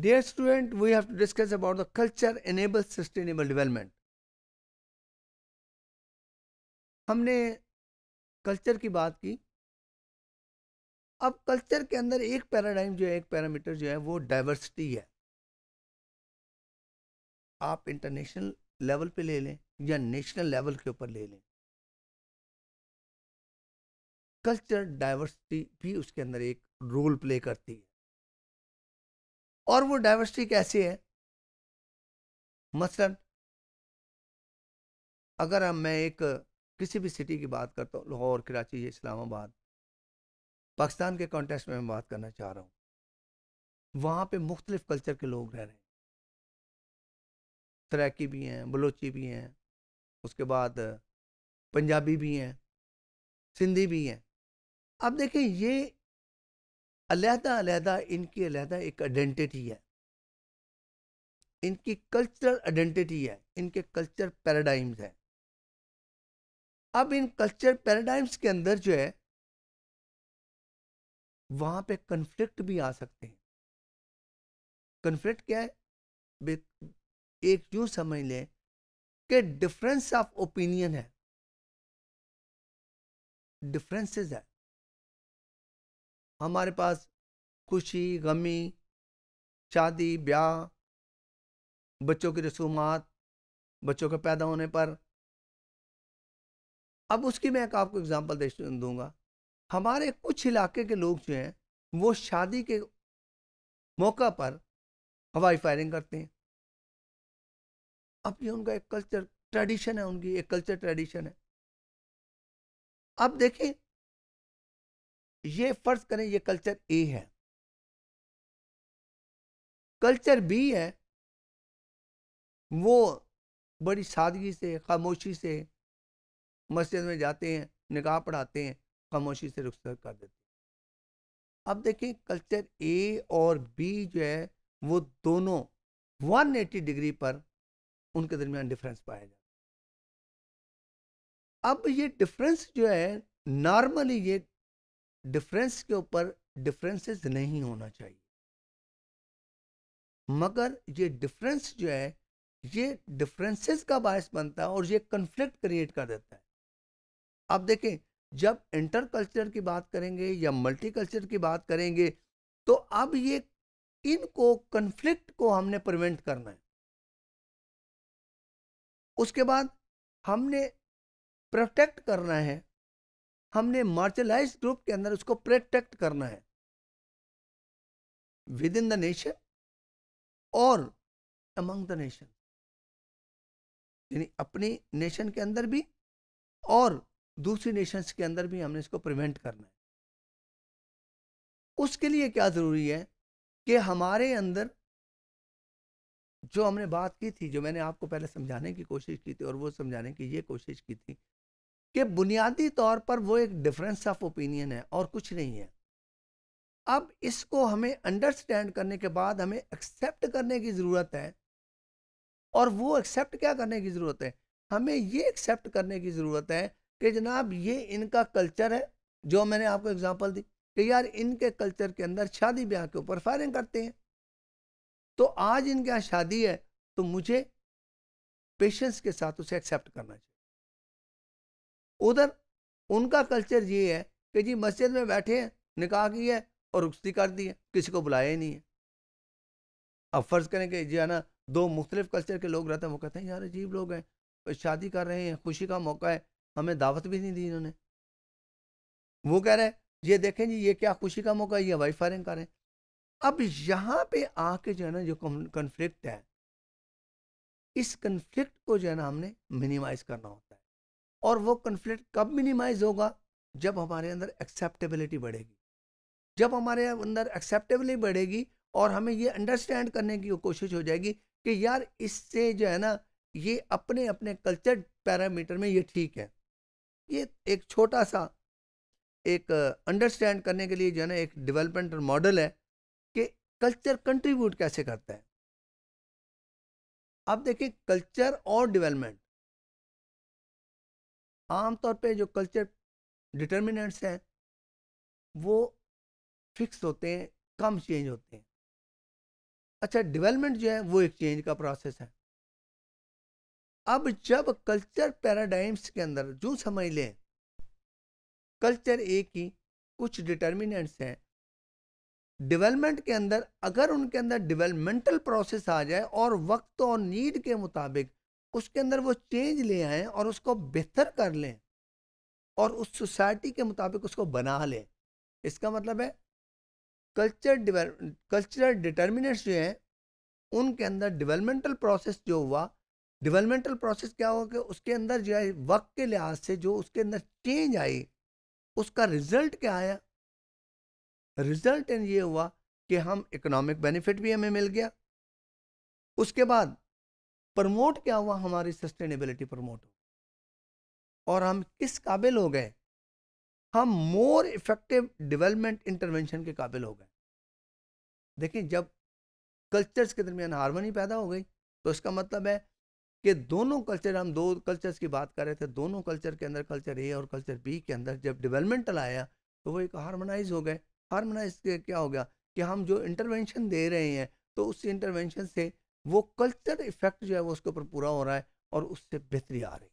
Dear student, we have to discuss about the culture enables sustainable development. हमने culture की बात की अब कल्चर के अंदर एक पैराडाइम जो है एक पैरामीटर जो है वो डाइवर्सिटी है आप इंटरनेशनल लेवल पे ले लें या नेशनल लेवल के ऊपर ले लें कल्चर डाइवर्सिटी भी उसके अंदर एक रोल प्ले करती है और वो डाइवर्सिटी कैसी है मसलन अगर हम मैं एक किसी भी सिटी की बात करता हूँ लाहौर कराची इस्लामाबाद पाकिस्तान के कॉन्टेक्स्ट में मैं बात करना चाह रहा हूँ वहाँ पे मुख्तलिफ़ कल्चर के लोग रह रहे हैं तरैकी भी हैं बलोची भी हैं उसके बाद पंजाबी भी हैं सिंधी भी हैं अब देखें ये अलहदा अलहदा इनकी अलहदा एक आइडेंटिटी है इनकी कल्चरल आइडेंटिटी है इनके कल्चर पैराडाइम्स हैं अब इन कल्चर पैराडाइम्स के अंदर जो है वहाँ पे कन्फ्लिक्ट भी आ सकते हैं कन्फ्लिक्ट क्या है एक यूँ समझ लें कि डिफरेंस ऑफ ओपिनियन है डिफरेंसेस है हमारे पास खुशी गमी शादी ब्याह बच्चों की रसूमात बच्चों के पैदा होने पर अब उसकी मैं एक आपको एग्ज़ाम्पल दे दूंगा हमारे कुछ इलाके के लोग जो हैं वो शादी के मौका पर हवाई फायरिंग करते हैं अब ये उनका एक कल्चर ट्रेडिशन है उनकी एक कल्चर ट्रेडिशन है अब देखें ये फर्ज करें ये कल्चर ए है कल्चर बी है वो बड़ी सादगी से खामोशी से मस्जिद में जाते हैं निकाह पढ़ाते हैं खामोशी से रुख कर देते हैं अब देखें कल्चर ए और बी जो है वो दोनों 180 डिग्री पर उनके दरमियान डिफरेंस पाया जाता है अब ये डिफरेंस जो है नॉर्मली ये डिफरेंस के ऊपर डिफरेंसेस नहीं होना चाहिए मगर ये डिफरेंस जो है ये डिफरेंसेस का बायस बनता है और ये कन्फ्लिक्ट क्रिएट कर देता है आप देखें जब इंटर कल्चर की बात करेंगे या मल्टी कल्चर की बात करेंगे तो अब ये इनको कन्फ्लिक्ट को हमने प्रिवेंट करना है उसके बाद हमने प्रोटेक्ट करना है हमने मार्शलाइज ग्रुप के अंदर उसको प्रोटेक्ट करना है विद इन द नेशन और अमंग द नेशन यानी अपनी नेशन के अंदर भी और दूसरी नेशंस के अंदर भी हमने इसको प्रिवेंट करना है उसके लिए क्या ज़रूरी है कि हमारे अंदर जो हमने बात की थी जो मैंने आपको पहले समझाने की कोशिश की थी और वो समझाने की ये कोशिश की थी कि बुनियादी तौर पर वो एक डिफरेंस ऑफ ओपिनियन है और कुछ नहीं है अब इसको हमें अंडरस्टैंड करने के बाद हमें एक्सेप्ट करने की ज़रूरत है और वो एक्सेप्ट क्या करने की ज़रूरत है हमें ये एक्सेप्ट करने की ज़रूरत है कि जनाब ये इनका कल्चर है जो मैंने आपको एग्जांपल दी कि यार इनके कल्चर के अंदर शादी ब्याह के ऊपर फायरिंग करते हैं तो आज इनके यहाँ शादी है तो मुझे पेशेंस के साथ उसे एक्सेप्ट करना चाहिए उधर उनका कल्चर ये है कि जी मस्जिद में बैठे हैं निकाह की है और रुखसी कर दी है किसी को बुलाया ही नहीं है अब फ़र्ज़ करें कि जी है ना दो मुख्तलिफ कल्चर के लोग रहते हैं वो कहते हैं यार अजीब लोग हैं शादी कर रहे हैं खुशी का मौका है हमें दावत भी नहीं दी इन्होंने वो कह रहे हैं ये देखें जी ये क्या खुशी का मौका है ये वाई फायरिंग करें अब यहाँ पे आके जो है ना जो कन्फ्लिक्ट है इस कन्फ्लिक्ट को जो है ना हमने मिनिमाइज करना होता और वो कन्फ्लिक्ट कब मिनिमाइज होगा जब हमारे अंदर एक्सेप्टेबिलिटी बढ़ेगी जब हमारे अंदर एक्सेप्टेबिलिटी बढ़ेगी और हमें ये अंडरस्टैंड करने की कोशिश हो जाएगी कि यार इससे जो है ना ये अपने अपने कल्चर पैरामीटर में ये ठीक है ये एक छोटा सा एक अंडरस्टैंड करने के लिए जो है ना एक डेवलपमेंट मॉडल है कि कल्चर कंट्रीब्यूट कैसे करता है आप देखिए कल्चर और डेवलपमेंट आमतौर पे जो कल्चर डिटर्मिनेंट्स हैं वो फिक्स होते हैं कम चेंज होते हैं अच्छा डेवलपमेंट जो है वो एक चेंज का प्रोसेस है अब जब कल्चर पैराडाइम्स के अंदर जो समझ लें कल्चर ए की कुछ डिटर्मिनेंट्स हैं डेवलपमेंट के अंदर अगर उनके अंदर डेवलपमेंटल प्रोसेस आ जाए और वक्त और नीड के मुताबिक उसके अंदर वो चेंज ले आए और उसको बेहतर कर लें और उस सोसाइटी के मुताबिक उसको बना लें इसका मतलब है कल्चर कल्चरल डिटर्मिनेट्स जो हैं उनके अंदर डेवलपमेंटल प्रोसेस जो हुआ डेवलपमेंटल प्रोसेस क्या हुआ कि उसके अंदर जो है वक्त के लिहाज से जो उसके अंदर चेंज आई उसका रिजल्ट क्या आया रिजल्ट ये हुआ कि हम इकोनॉमिक बेनिफिट भी हमें मिल गया उसके बाद प्रमोट क्या हुआ हमारी सस्टेनेबिलिटी प्रमोट हो और हम किस काबिल हो गए हम मोर इफेक्टिव डेवलपमेंट इंटरवेंशन के काबिल हो गए देखिए जब कल्चर्स के दरमियान हारमोनी पैदा हो गई तो इसका मतलब है कि दोनों कल्चर हम दो कल्चर्स की बात कर रहे थे दोनों कल्चर के अंदर कल्चर ए और कल्चर बी के अंदर जब डेवलपमेंटल आया तो वो एक हारमोनाइज हो गए हारमोनाइज क्या हो गया कि हम जो इंटरवेंशन दे रहे हैं तो उस इंटरवेंशन से वो कल्चर इफेक्ट जो है वो उसके ऊपर पूरा हो रहा है और उससे बेहतरी आ रही